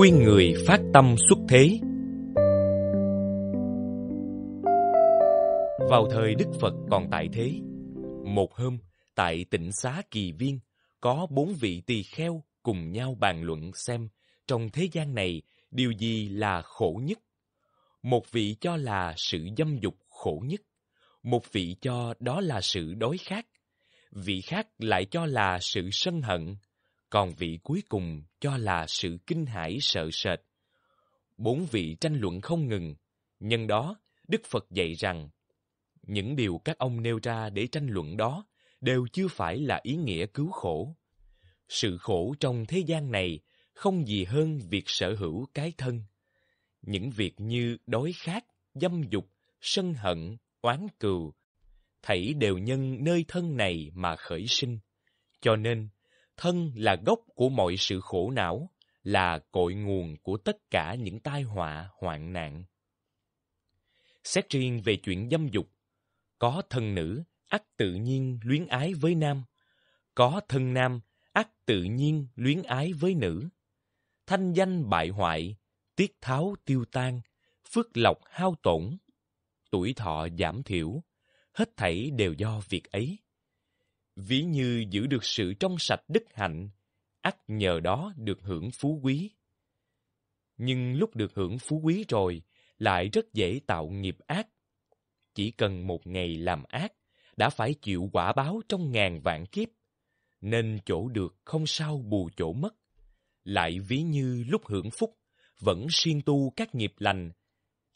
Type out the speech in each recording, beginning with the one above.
khuyên người phát tâm xuất thế. Vào thời Đức Phật còn tại thế, một hôm tại tỉnh xá Kỳ Viên có bốn vị tỳ kheo cùng nhau bàn luận xem trong thế gian này điều gì là khổ nhất. Một vị cho là sự dâm dục khổ nhất, một vị cho đó là sự đói khát, vị khác lại cho là sự sân hận còn vị cuối cùng cho là sự kinh hãi sợ sệt. Bốn vị tranh luận không ngừng, nhân đó Đức Phật dạy rằng những điều các ông nêu ra để tranh luận đó đều chưa phải là ý nghĩa cứu khổ. Sự khổ trong thế gian này không gì hơn việc sở hữu cái thân. Những việc như đói khát, dâm dục, sân hận, oán cừu, thảy đều nhân nơi thân này mà khởi sinh. Cho nên, thân là gốc của mọi sự khổ não, là cội nguồn của tất cả những tai họa, hoạn nạn. Xét riêng về chuyện dâm dục, có thân nữ, ắt tự nhiên luyến ái với nam, có thân nam, ắt tự nhiên luyến ái với nữ. Thanh danh bại hoại, tiết tháo tiêu tan, phước lộc hao tổn, tuổi thọ giảm thiểu, hết thảy đều do việc ấy ví như giữ được sự trong sạch đức hạnh, ắt nhờ đó được hưởng phú quý. Nhưng lúc được hưởng phú quý rồi, lại rất dễ tạo nghiệp ác. Chỉ cần một ngày làm ác, đã phải chịu quả báo trong ngàn vạn kiếp, nên chỗ được không sao bù chỗ mất. Lại ví như lúc hưởng phúc, vẫn siêng tu các nghiệp lành,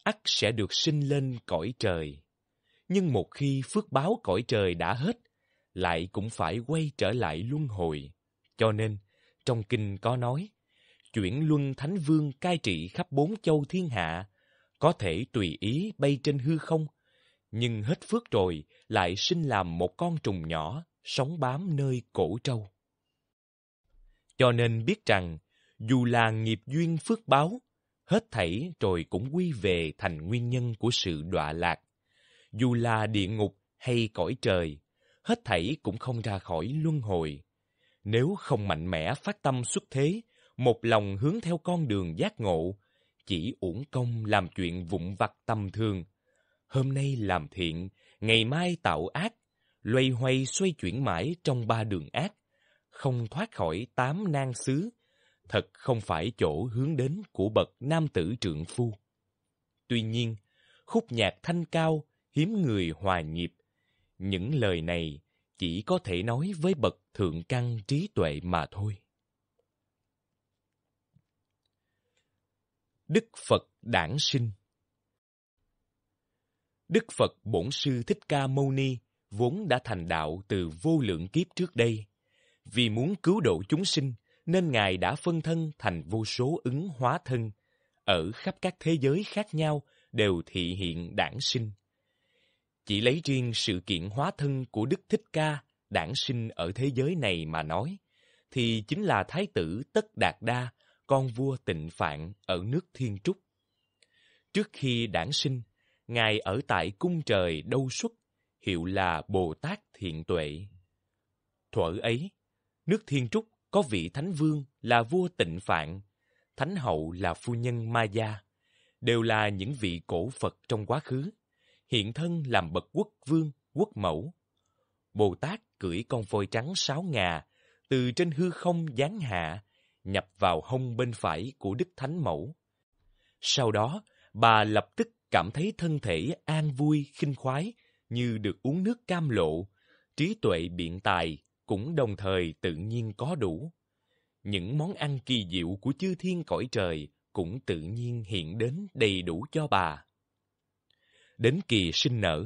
ắt sẽ được sinh lên cõi trời. Nhưng một khi phước báo cõi trời đã hết, lại cũng phải quay trở lại luân hồi. Cho nên, trong kinh có nói, chuyển luân thánh vương cai trị khắp bốn châu thiên hạ, có thể tùy ý bay trên hư không, nhưng hết phước rồi lại sinh làm một con trùng nhỏ sống bám nơi cổ trâu. Cho nên biết rằng, dù là nghiệp duyên phước báo, hết thảy rồi cũng quy về thành nguyên nhân của sự đọa lạc. Dù là địa ngục hay cõi trời, hết thảy cũng không ra khỏi luân hồi. Nếu không mạnh mẽ phát tâm xuất thế, một lòng hướng theo con đường giác ngộ, chỉ uổng công làm chuyện vụn vặt tầm thường. Hôm nay làm thiện, ngày mai tạo ác, loay hoay xoay chuyển mãi trong ba đường ác, không thoát khỏi tám nan xứ, thật không phải chỗ hướng đến của bậc nam tử trượng phu. Tuy nhiên, khúc nhạc thanh cao, hiếm người hòa nhịp, những lời này chỉ có thể nói với bậc thượng căn trí tuệ mà thôi. Đức Phật Đản Sinh Đức Phật Bổn Sư Thích Ca Mâu Ni vốn đã thành đạo từ vô lượng kiếp trước đây. Vì muốn cứu độ chúng sinh, nên Ngài đã phân thân thành vô số ứng hóa thân, ở khắp các thế giới khác nhau đều thị hiện đản sinh. Chỉ lấy riêng sự kiện hóa thân của Đức Thích Ca đản sinh ở thế giới này mà nói, thì chính là Thái tử Tất Đạt Đa, con vua tịnh Phạn ở nước Thiên Trúc. Trước khi đản sinh, Ngài ở tại cung trời Đâu Xuất, hiệu là Bồ Tát Thiện Tuệ. Thuở ấy, nước Thiên Trúc có vị Thánh Vương là vua tịnh Phạn, Thánh Hậu là phu nhân Ma Gia, đều là những vị cổ Phật trong quá khứ hiện thân làm bậc quốc vương, quốc mẫu. Bồ Tát cưỡi con voi trắng sáu ngà, từ trên hư không giáng hạ, nhập vào hông bên phải của Đức Thánh Mẫu. Sau đó, bà lập tức cảm thấy thân thể an vui, khinh khoái, như được uống nước cam lộ, trí tuệ biện tài cũng đồng thời tự nhiên có đủ. Những món ăn kỳ diệu của chư thiên cõi trời cũng tự nhiên hiện đến đầy đủ cho bà. Đến kỳ sinh nở,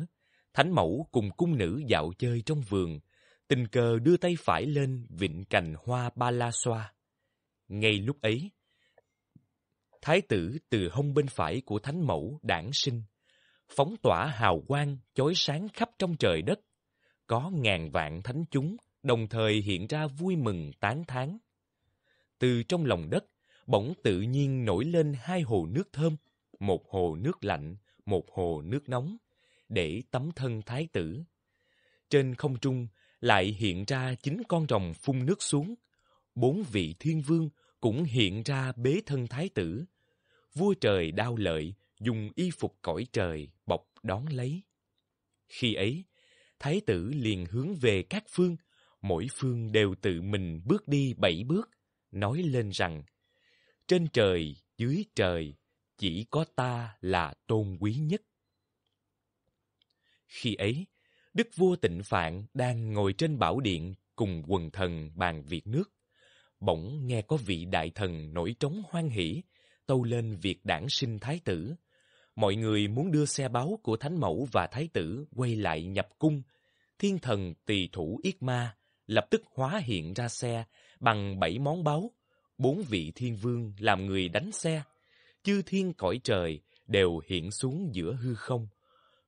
thánh mẫu cùng cung nữ dạo chơi trong vườn, tình cờ đưa tay phải lên vịnh cành hoa ba la xoa. Ngay lúc ấy, thái tử từ hông bên phải của thánh mẫu đản sinh, phóng tỏa hào quang chói sáng khắp trong trời đất, có ngàn vạn thánh chúng đồng thời hiện ra vui mừng tán thán. Từ trong lòng đất, bỗng tự nhiên nổi lên hai hồ nước thơm, một hồ nước lạnh, một hồ nước nóng để tắm thân thái tử. Trên không trung lại hiện ra chín con rồng phun nước xuống. Bốn vị thiên vương cũng hiện ra bế thân thái tử. Vua trời đao lợi dùng y phục cõi trời bọc đón lấy. Khi ấy, thái tử liền hướng về các phương, mỗi phương đều tự mình bước đi bảy bước, nói lên rằng Trên trời, dưới trời, chỉ có ta là tôn quý nhất. Khi ấy, Đức vua Tịnh Phạn đang ngồi trên bảo điện cùng quần thần bàn việc nước. Bỗng nghe có vị đại thần nổi trống hoan hỷ, tâu lên việc đảng sinh thái tử. Mọi người muốn đưa xe báo của Thánh Mẫu và Thái tử quay lại nhập cung. Thiên thần tỳ thủ Yết Ma lập tức hóa hiện ra xe bằng bảy món báo. Bốn vị thiên vương làm người đánh xe, chư thiên cõi trời đều hiện xuống giữa hư không,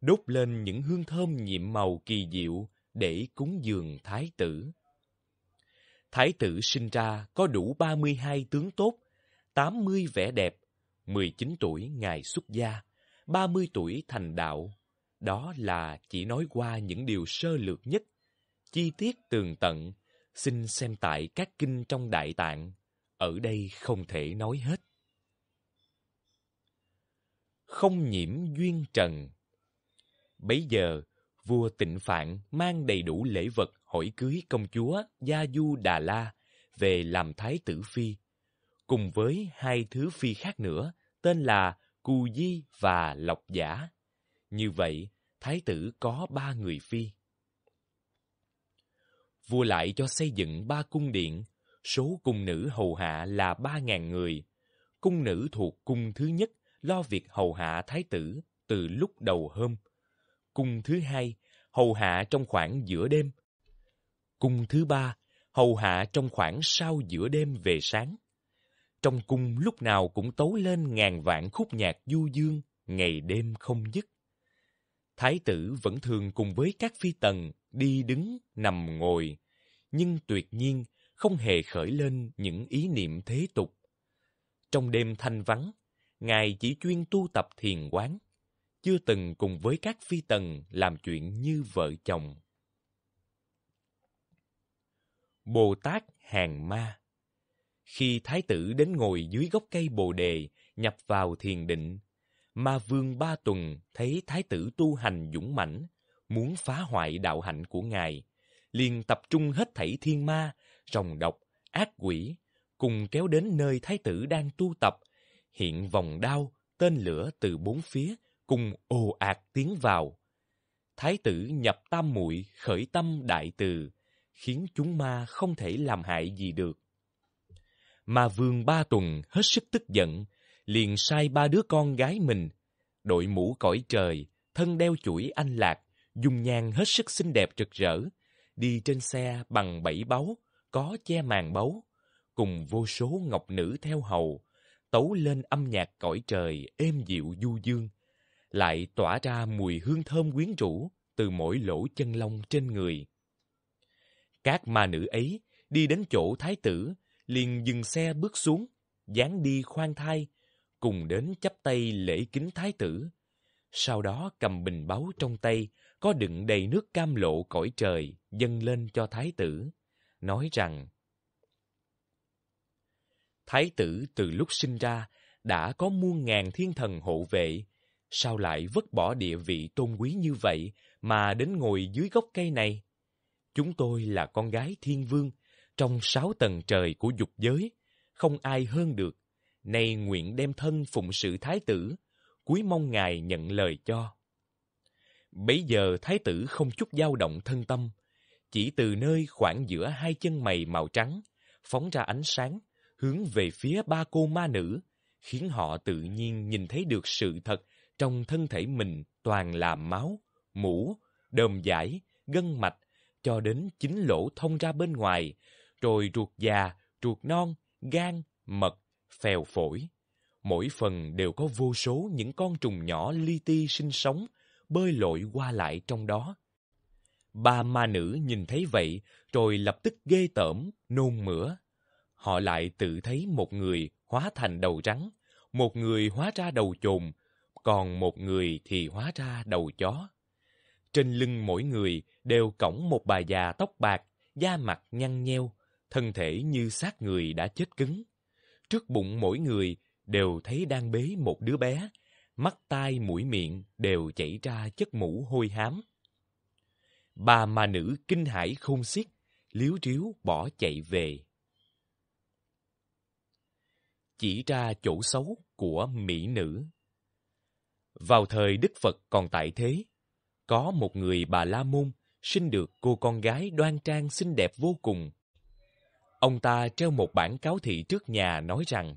đốt lên những hương thơm nhiệm màu kỳ diệu để cúng dường thái tử. Thái tử sinh ra có đủ 32 tướng tốt, 80 vẻ đẹp, 19 tuổi ngài xuất gia, 30 tuổi thành đạo. Đó là chỉ nói qua những điều sơ lược nhất, chi tiết tường tận, xin xem tại các kinh trong Đại Tạng. Ở đây không thể nói hết không nhiễm duyên trần. Bấy giờ, vua Tịnh Phạn mang đầy đủ lễ vật hỏi cưới công chúa Gia Du Đà La về làm thái tử phi, cùng với hai thứ phi khác nữa tên là Cù Di và Lộc Giả. Như vậy, thái tử có ba người phi. Vua lại cho xây dựng ba cung điện, số cung nữ hầu hạ là ba ngàn người. Cung nữ thuộc cung thứ nhất lo việc hầu hạ thái tử từ lúc đầu hôm. Cung thứ hai, hầu hạ trong khoảng giữa đêm. Cung thứ ba, hầu hạ trong khoảng sau giữa đêm về sáng. Trong cung lúc nào cũng tấu lên ngàn vạn khúc nhạc du dương, ngày đêm không dứt. Thái tử vẫn thường cùng với các phi tần đi đứng, nằm ngồi, nhưng tuyệt nhiên không hề khởi lên những ý niệm thế tục. Trong đêm thanh vắng, Ngài chỉ chuyên tu tập thiền quán, chưa từng cùng với các phi tần làm chuyện như vợ chồng. Bồ Tát Hàng Ma Khi Thái tử đến ngồi dưới gốc cây Bồ Đề, nhập vào thiền định, Ma Vương Ba Tuần thấy Thái tử tu hành dũng mãnh, muốn phá hoại đạo hạnh của Ngài, liền tập trung hết thảy thiên ma, rồng độc, ác quỷ, cùng kéo đến nơi Thái tử đang tu tập hiện vòng đao, tên lửa từ bốn phía cùng ồ ạt tiến vào. Thái tử nhập tam muội khởi tâm đại từ, khiến chúng ma không thể làm hại gì được. Mà vương ba tuần hết sức tức giận, liền sai ba đứa con gái mình, đội mũ cõi trời, thân đeo chuỗi anh lạc, dùng nhang hết sức xinh đẹp rực rỡ, đi trên xe bằng bảy báu, có che màn báu, cùng vô số ngọc nữ theo hầu, tấu lên âm nhạc cõi trời êm dịu du dương, lại tỏa ra mùi hương thơm quyến rũ từ mỗi lỗ chân lông trên người. Các ma nữ ấy đi đến chỗ thái tử, liền dừng xe bước xuống, dán đi khoan thai, cùng đến chắp tay lễ kính thái tử. Sau đó cầm bình báu trong tay, có đựng đầy nước cam lộ cõi trời, dâng lên cho thái tử, nói rằng Thái tử từ lúc sinh ra đã có muôn ngàn thiên thần hộ vệ, sao lại vứt bỏ địa vị tôn quý như vậy mà đến ngồi dưới gốc cây này? Chúng tôi là con gái thiên vương, trong sáu tầng trời của dục giới, không ai hơn được. Nay nguyện đem thân phụng sự thái tử, cuối mong ngài nhận lời cho. Bấy giờ thái tử không chút dao động thân tâm, chỉ từ nơi khoảng giữa hai chân mày màu trắng, phóng ra ánh sáng, hướng về phía ba cô ma nữ, khiến họ tự nhiên nhìn thấy được sự thật trong thân thể mình toàn là máu, mũ, đờm dải, gân mạch, cho đến chính lỗ thông ra bên ngoài, rồi ruột già, ruột non, gan, mật, phèo phổi. Mỗi phần đều có vô số những con trùng nhỏ li ti sinh sống, bơi lội qua lại trong đó. Ba ma nữ nhìn thấy vậy, rồi lập tức ghê tởm, nôn mửa, họ lại tự thấy một người hóa thành đầu rắn, một người hóa ra đầu chồn, còn một người thì hóa ra đầu chó. Trên lưng mỗi người đều cõng một bà già tóc bạc, da mặt nhăn nheo, thân thể như xác người đã chết cứng. Trước bụng mỗi người đều thấy đang bế một đứa bé, mắt tai mũi miệng đều chảy ra chất mũ hôi hám. Bà mà nữ kinh hãi khôn xiết, liếu riếu bỏ chạy về chỉ ra chỗ xấu của mỹ nữ. Vào thời Đức Phật còn tại thế, có một người bà La Môn sinh được cô con gái đoan trang xinh đẹp vô cùng. Ông ta treo một bản cáo thị trước nhà nói rằng,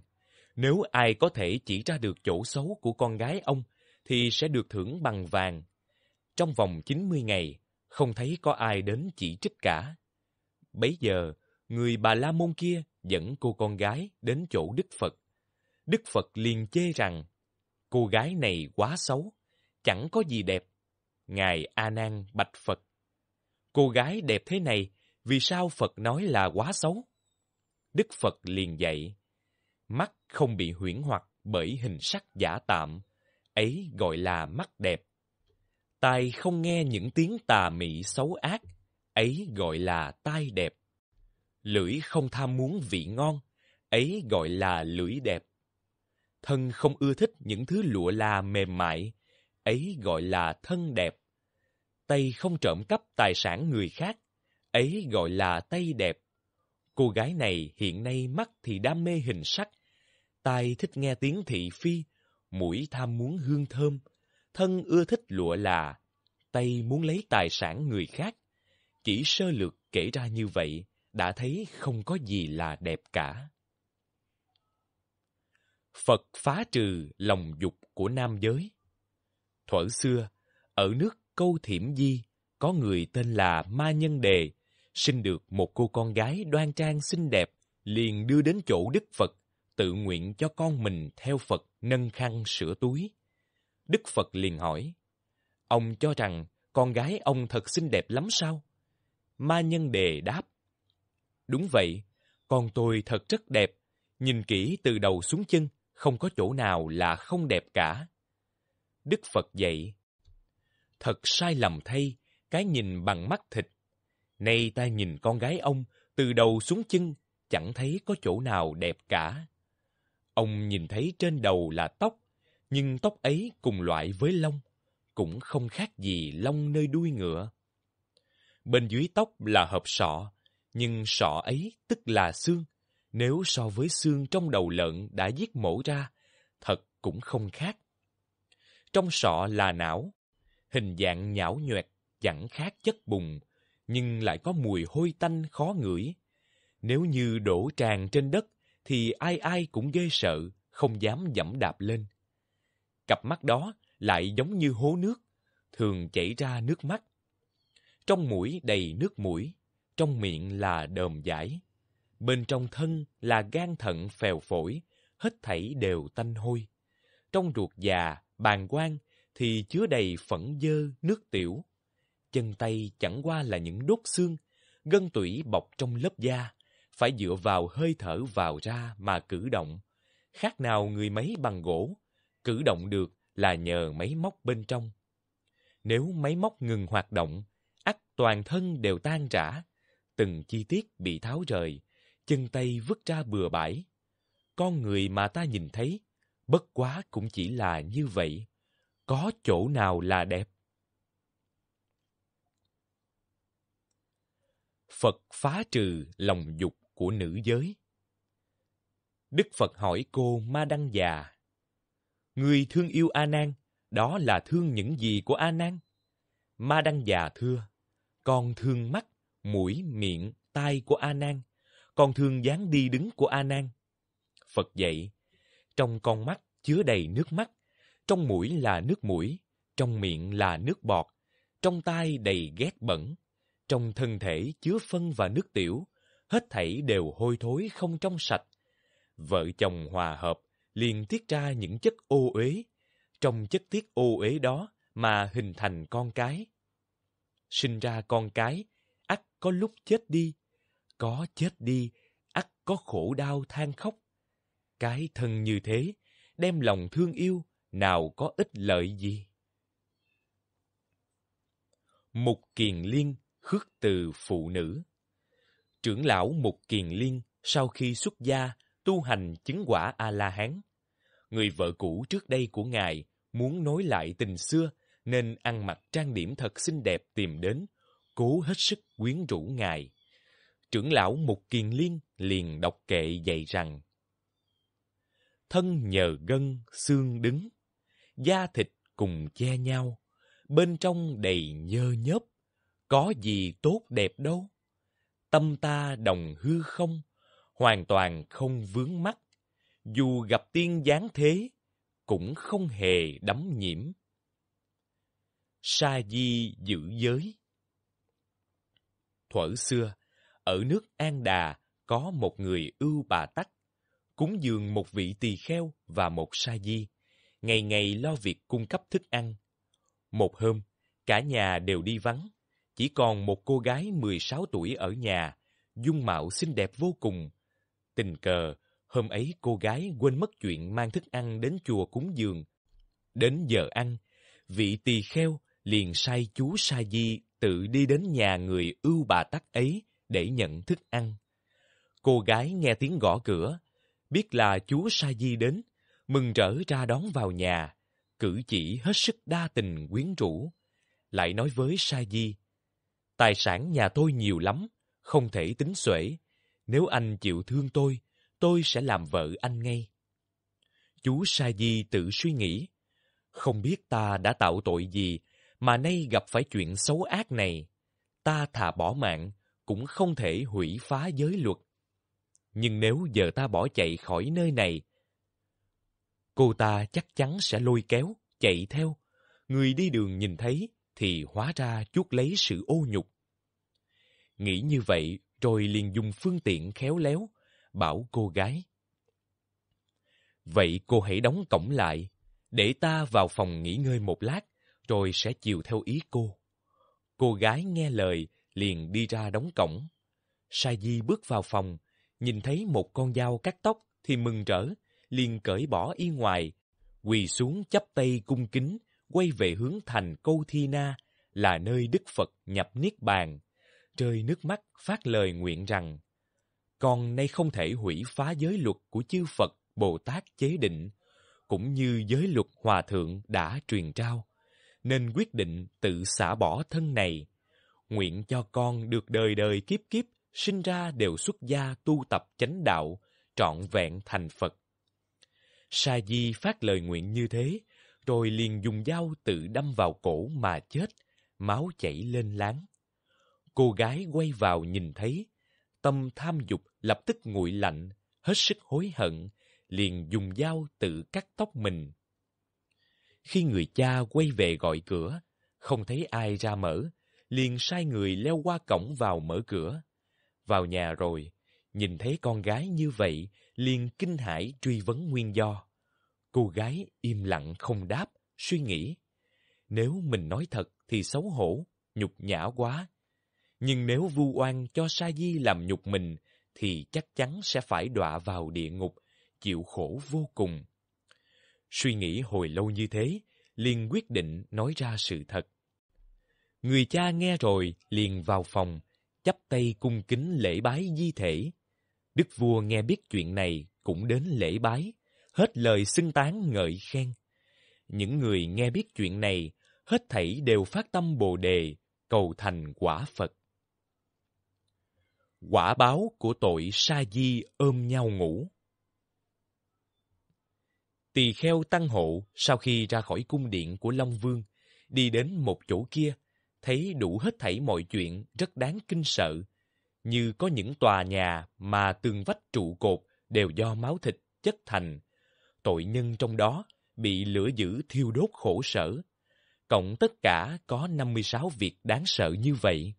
nếu ai có thể chỉ ra được chỗ xấu của con gái ông, thì sẽ được thưởng bằng vàng. Trong vòng 90 ngày, không thấy có ai đến chỉ trích cả. Bấy giờ, người bà La Môn kia dẫn cô con gái đến chỗ Đức Phật. Đức Phật liền chê rằng, cô gái này quá xấu, chẳng có gì đẹp. Ngài A Nan bạch Phật, cô gái đẹp thế này, vì sao Phật nói là quá xấu? Đức Phật liền dạy, mắt không bị huyễn hoặc bởi hình sắc giả tạm, ấy gọi là mắt đẹp. Tai không nghe những tiếng tà mị xấu ác, ấy gọi là tai đẹp. Lưỡi không tham muốn vị ngon, ấy gọi là lưỡi đẹp. Thân không ưa thích những thứ lụa là mềm mại, ấy gọi là thân đẹp. Tay không trộm cắp tài sản người khác, ấy gọi là tay đẹp. Cô gái này hiện nay mắt thì đam mê hình sắc, tai thích nghe tiếng thị phi, mũi tham muốn hương thơm, thân ưa thích lụa là, tay muốn lấy tài sản người khác. Chỉ sơ lược kể ra như vậy, đã thấy không có gì là đẹp cả. Phật phá trừ lòng dục của nam giới. Thuở xưa, ở nước Câu Thiểm Di, có người tên là Ma Nhân Đề, sinh được một cô con gái đoan trang xinh đẹp, liền đưa đến chỗ Đức Phật, tự nguyện cho con mình theo Phật nâng khăn sửa túi. Đức Phật liền hỏi, Ông cho rằng con gái ông thật xinh đẹp lắm sao? Ma Nhân Đề đáp, Đúng vậy, con tôi thật rất đẹp, nhìn kỹ từ đầu xuống chân, không có chỗ nào là không đẹp cả. Đức Phật dạy, Thật sai lầm thay, cái nhìn bằng mắt thịt. Nay ta nhìn con gái ông, từ đầu xuống chân, chẳng thấy có chỗ nào đẹp cả. Ông nhìn thấy trên đầu là tóc, nhưng tóc ấy cùng loại với lông, cũng không khác gì lông nơi đuôi ngựa. Bên dưới tóc là hộp sọ, nhưng sọ ấy tức là xương, nếu so với xương trong đầu lợn đã giết mổ ra, thật cũng không khác. Trong sọ là não, hình dạng nhão nhoẹt, chẳng khác chất bùn, nhưng lại có mùi hôi tanh khó ngửi. Nếu như đổ tràn trên đất, thì ai ai cũng ghê sợ, không dám dẫm đạp lên. Cặp mắt đó lại giống như hố nước, thường chảy ra nước mắt. Trong mũi đầy nước mũi, trong miệng là đờm giải, bên trong thân là gan thận phèo phổi, hết thảy đều tanh hôi. Trong ruột già, bàn quang thì chứa đầy phẫn dơ, nước tiểu. Chân tay chẳng qua là những đốt xương, gân tủy bọc trong lớp da, phải dựa vào hơi thở vào ra mà cử động. Khác nào người máy bằng gỗ, cử động được là nhờ máy móc bên trong. Nếu máy móc ngừng hoạt động, ắt toàn thân đều tan rã, từng chi tiết bị tháo rời, chân tay vứt ra bừa bãi. Con người mà ta nhìn thấy, bất quá cũng chỉ là như vậy. Có chỗ nào là đẹp? Phật phá trừ lòng dục của nữ giới. Đức Phật hỏi cô Ma Đăng già, Người thương yêu A Nan, đó là thương những gì của A Nan? Ma Đăng già thưa, con thương mắt mũi, miệng, tai của A Nan, còn thường dáng đi đứng của A Nan. Phật dạy, trong con mắt chứa đầy nước mắt, trong mũi là nước mũi, trong miệng là nước bọt, trong tai đầy ghét bẩn, trong thân thể chứa phân và nước tiểu, hết thảy đều hôi thối không trong sạch. Vợ chồng hòa hợp liền tiết ra những chất ô uế, trong chất tiết ô uế đó mà hình thành con cái. Sinh ra con cái ắt có lúc chết đi. Có chết đi, ắt có khổ đau than khóc. Cái thân như thế, đem lòng thương yêu, nào có ích lợi gì? Mục Kiền Liên khước từ phụ nữ Trưởng lão Mục Kiền Liên sau khi xuất gia tu hành chứng quả A-la-hán. Người vợ cũ trước đây của ngài muốn nối lại tình xưa nên ăn mặc trang điểm thật xinh đẹp tìm đến, cố hết sức quyến rũ ngài. Trưởng lão Mục Kiền Liên liền đọc kệ dạy rằng Thân nhờ gân, xương đứng, da thịt cùng che nhau, bên trong đầy nhơ nhớp, có gì tốt đẹp đâu. Tâm ta đồng hư không, hoàn toàn không vướng mắt, dù gặp tiên giáng thế, cũng không hề đắm nhiễm. Sa Di giữ giới thuở xưa, ở nước An Đà có một người ưu bà tắc, cúng dường một vị tỳ kheo và một sa di, ngày ngày lo việc cung cấp thức ăn. Một hôm, cả nhà đều đi vắng, chỉ còn một cô gái 16 tuổi ở nhà, dung mạo xinh đẹp vô cùng. Tình cờ, hôm ấy cô gái quên mất chuyện mang thức ăn đến chùa cúng dường. Đến giờ ăn, vị tỳ kheo liền sai chú Sa Di tự đi đến nhà người ưu bà tắc ấy để nhận thức ăn. Cô gái nghe tiếng gõ cửa, biết là chú Sa Di đến, mừng rỡ ra đón vào nhà, cử chỉ hết sức đa tình quyến rũ. Lại nói với Sa Di, tài sản nhà tôi nhiều lắm, không thể tính xuể. Nếu anh chịu thương tôi, tôi sẽ làm vợ anh ngay. Chú Sa Di tự suy nghĩ, không biết ta đã tạo tội gì mà nay gặp phải chuyện xấu ác này, ta thà bỏ mạng cũng không thể hủy phá giới luật. Nhưng nếu giờ ta bỏ chạy khỏi nơi này, cô ta chắc chắn sẽ lôi kéo, chạy theo. Người đi đường nhìn thấy thì hóa ra chuốc lấy sự ô nhục. Nghĩ như vậy rồi liền dùng phương tiện khéo léo, bảo cô gái. Vậy cô hãy đóng cổng lại, để ta vào phòng nghỉ ngơi một lát, rồi sẽ chiều theo ý cô. Cô gái nghe lời, liền đi ra đóng cổng. Sai Di bước vào phòng, nhìn thấy một con dao cắt tóc thì mừng rỡ, liền cởi bỏ y ngoài, quỳ xuống chắp tay cung kính, quay về hướng thành Câu Thi Na, là nơi Đức Phật nhập Niết Bàn. Rơi nước mắt phát lời nguyện rằng, Con nay không thể hủy phá giới luật của chư Phật Bồ Tát chế định, cũng như giới luật hòa thượng đã truyền trao nên quyết định tự xả bỏ thân này. Nguyện cho con được đời đời kiếp kiếp, sinh ra đều xuất gia tu tập chánh đạo, trọn vẹn thành Phật. Sa Di phát lời nguyện như thế, rồi liền dùng dao tự đâm vào cổ mà chết, máu chảy lên láng. Cô gái quay vào nhìn thấy, tâm tham dục lập tức nguội lạnh, hết sức hối hận, liền dùng dao tự cắt tóc mình khi người cha quay về gọi cửa, không thấy ai ra mở, liền sai người leo qua cổng vào mở cửa. Vào nhà rồi, nhìn thấy con gái như vậy, liền kinh hãi truy vấn nguyên do. Cô gái im lặng không đáp, suy nghĩ. Nếu mình nói thật thì xấu hổ, nhục nhã quá. Nhưng nếu vu oan cho Sa Di làm nhục mình, thì chắc chắn sẽ phải đọa vào địa ngục, chịu khổ vô cùng. Suy nghĩ hồi lâu như thế, liền quyết định nói ra sự thật. Người cha nghe rồi liền vào phòng, chắp tay cung kính lễ bái di thể. Đức vua nghe biết chuyện này cũng đến lễ bái, hết lời xưng tán ngợi khen. Những người nghe biết chuyện này, hết thảy đều phát tâm bồ đề, cầu thành quả Phật. Quả báo của tội sa di ôm nhau ngủ tỳ kheo tăng hộ sau khi ra khỏi cung điện của Long Vương, đi đến một chỗ kia, thấy đủ hết thảy mọi chuyện rất đáng kinh sợ, như có những tòa nhà mà tường vách trụ cột đều do máu thịt chất thành. Tội nhân trong đó bị lửa dữ thiêu đốt khổ sở. Cộng tất cả có 56 việc đáng sợ như vậy.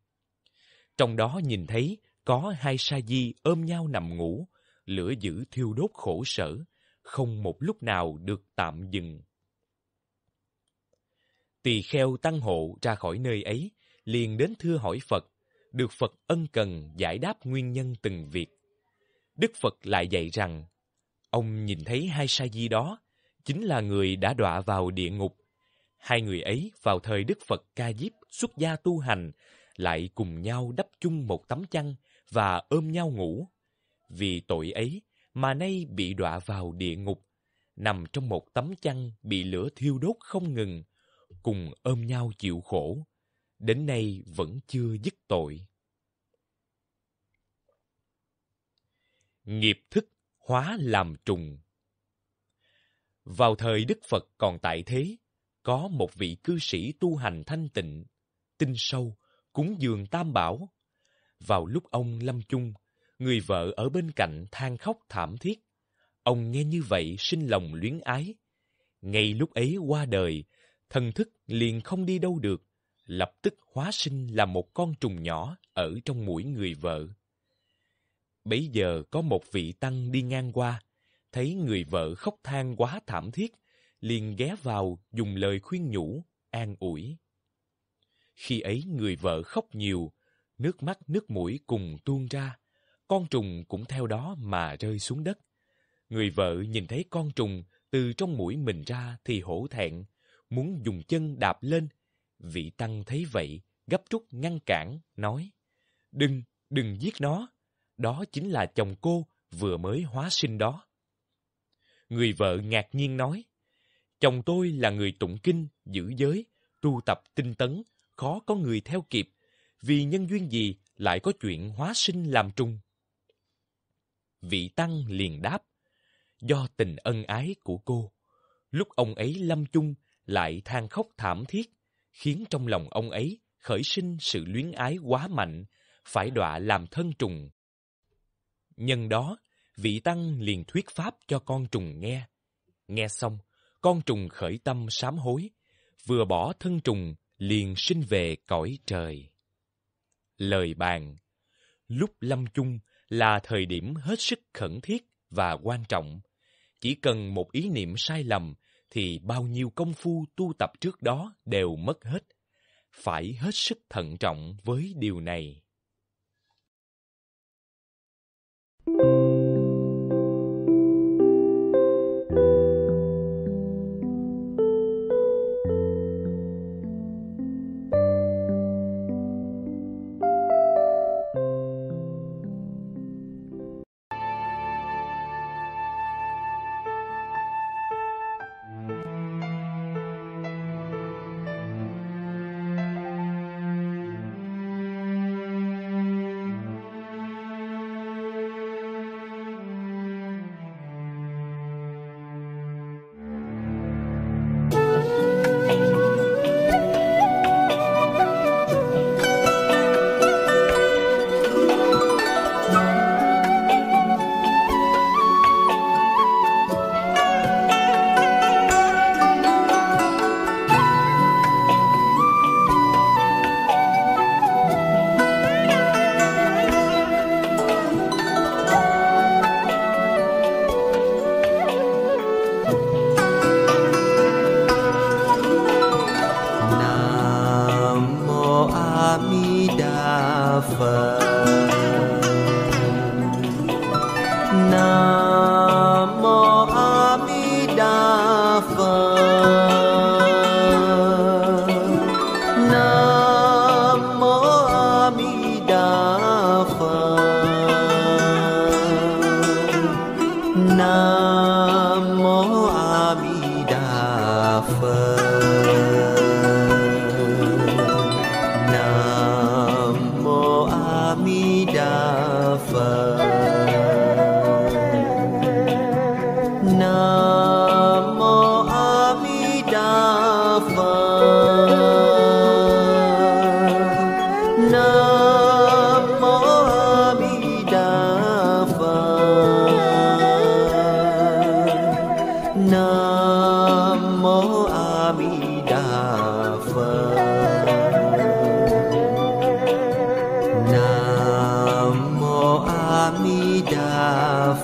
Trong đó nhìn thấy có hai sa di ôm nhau nằm ngủ, lửa dữ thiêu đốt khổ sở, không một lúc nào được tạm dừng. Tỳ kheo tăng hộ ra khỏi nơi ấy, liền đến thưa hỏi Phật, được Phật ân cần giải đáp nguyên nhân từng việc. Đức Phật lại dạy rằng, ông nhìn thấy hai sa di đó, chính là người đã đọa vào địa ngục. Hai người ấy vào thời Đức Phật Ca Diếp xuất gia tu hành, lại cùng nhau đắp chung một tấm chăn và ôm nhau ngủ. Vì tội ấy mà nay bị đọa vào địa ngục, nằm trong một tấm chăn bị lửa thiêu đốt không ngừng, cùng ôm nhau chịu khổ, đến nay vẫn chưa dứt tội. Nghiệp thức hóa làm trùng Vào thời Đức Phật còn tại thế, có một vị cư sĩ tu hành thanh tịnh, tinh sâu, cúng dường tam bảo. Vào lúc ông lâm chung người vợ ở bên cạnh than khóc thảm thiết. Ông nghe như vậy sinh lòng luyến ái. Ngay lúc ấy qua đời, thần thức liền không đi đâu được, lập tức hóa sinh là một con trùng nhỏ ở trong mũi người vợ. Bấy giờ có một vị tăng đi ngang qua, thấy người vợ khóc than quá thảm thiết, liền ghé vào dùng lời khuyên nhủ, an ủi. Khi ấy người vợ khóc nhiều, nước mắt nước mũi cùng tuôn ra, con trùng cũng theo đó mà rơi xuống đất. Người vợ nhìn thấy con trùng từ trong mũi mình ra thì hổ thẹn, muốn dùng chân đạp lên. Vị Tăng thấy vậy, gấp rút ngăn cản, nói, Đừng, đừng giết nó, đó chính là chồng cô vừa mới hóa sinh đó. Người vợ ngạc nhiên nói, Chồng tôi là người tụng kinh, giữ giới, tu tập tinh tấn, khó có người theo kịp, vì nhân duyên gì lại có chuyện hóa sinh làm trùng vị tăng liền đáp do tình ân ái của cô lúc ông ấy lâm chung lại than khóc thảm thiết khiến trong lòng ông ấy khởi sinh sự luyến ái quá mạnh phải đọa làm thân trùng nhân đó vị tăng liền thuyết pháp cho con trùng nghe nghe xong con trùng khởi tâm sám hối vừa bỏ thân trùng liền sinh về cõi trời lời bàn lúc lâm chung là thời điểm hết sức khẩn thiết và quan trọng. Chỉ cần một ý niệm sai lầm thì bao nhiêu công phu tu tập trước đó đều mất hết. Phải hết sức thận trọng với điều này.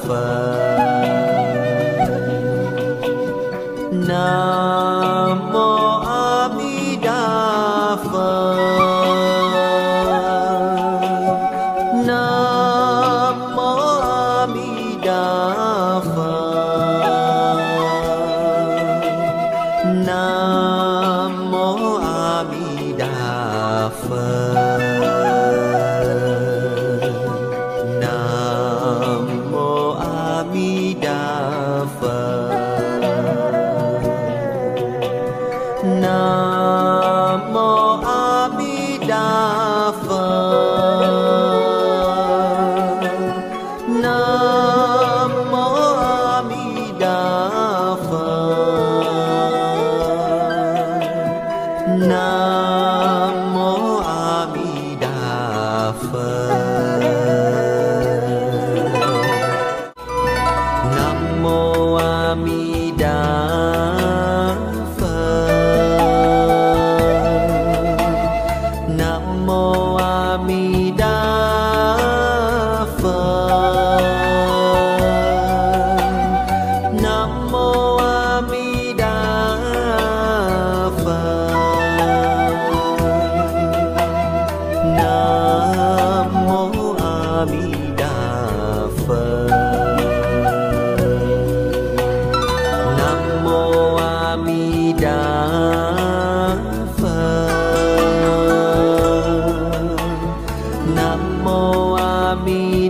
phật nam mô a di